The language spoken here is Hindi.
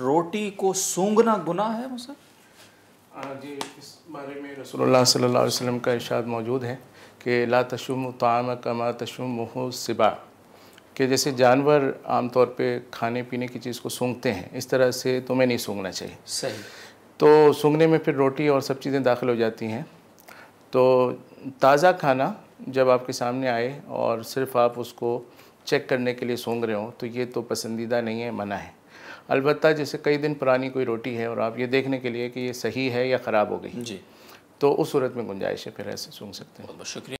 रोटी को सूंघना गुना है मुसर जी इस बारे में रसोल्ला सल्ला वसम का इशाद मौजूद है कि ला तशुम तम कमा तशुम मुह सिबा कि जैसे जानवर आमतौर पे खाने पीने की चीज़ को सूंघते हैं इस तरह से तुम्हें नहीं सूंघना चाहिए सही तो सूंघने में फिर रोटी और सब चीज़ें दाखिल हो जाती हैं तो ताज़ा खाना जब आपके सामने आए और सिर्फ आप उसको चेक करने के लिए सूंघ रहे हो तो ये तो पसंदीदा नहीं है मना है अलबत्त जैसे कई दिन पुरानी कोई रोटी है और आप ये देखने के लिए कि ये सही है या ख़राब हो गई जी तो उस सूरत में गुंजाइश है फिर ऐसे सूंघ सकते हैं बहुत शुक्रिया